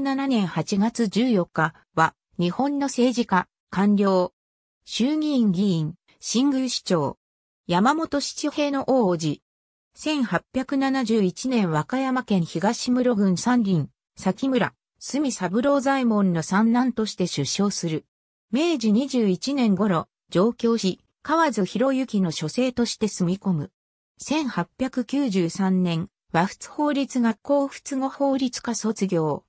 2 0 7年8月14日は、日本の政治家、官僚、衆議院議員、新宮市長、山本七平の王子。1871年和歌山県東室郡三林、崎村、住三郎左衛門の三男として出生する。明治21年頃、上京し、河津博之の書生として住み込む。1893年、和仏法律学校仏語法律科卒業。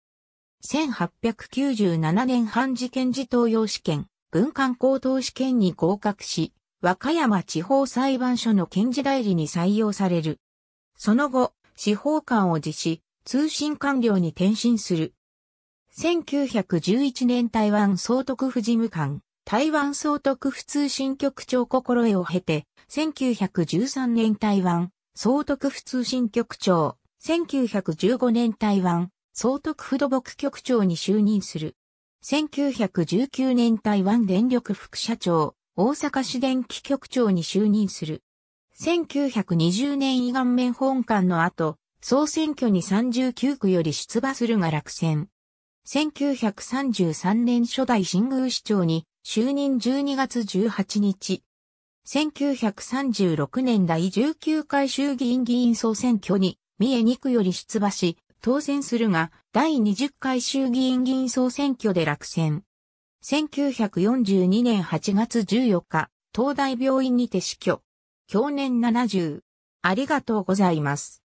1897年半事件時東洋試験、文官高等試験に合格し、和歌山地方裁判所の検事代理に採用される。その後、司法官を辞し、通信官僚に転身する。1911年台湾総督府事務官、台湾総督府通信局長心得を経て、1913年台湾総督府通信局長、1915年台湾総督府土木局長に就任する。1919年台湾電力副社長、大阪市電気局長に就任する。1920年以岸面本館の後、総選挙に39区より出馬するが落選。1933年初代新宮市長に就任12月18日。1936年第19回衆議院議員総選挙に三重2区より出馬し、当選するが、第20回衆議院議員総選挙で落選。1942年8月14日、東大病院にて死去。去年70。ありがとうございます。